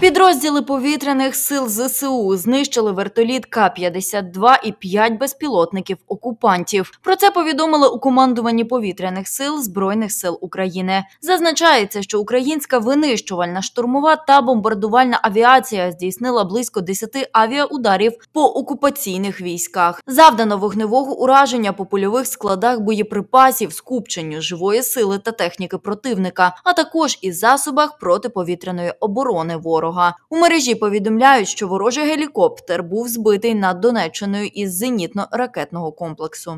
Підрозділи повітряних сил ЗСУ знищили вертоліт К-52 і 5 безпілотників окупантів. Про це повідомили у командуванні повітряних сил Збройних сил України. Зазначається, що українська винищувальна штурмова та бомбардувальна авіація здійснила близько 10 авіаударів по окупаційних військах. Завдано вогневого ураження по польових складах боєприпасів, скупченню живої сили та техніки противника, а також і засобах протиповітряної оборони ворог ворога. У мережі повідомляють, що ворожий гелікоптер був збитий над Донеччиною із зенітно-ракетного комплексу.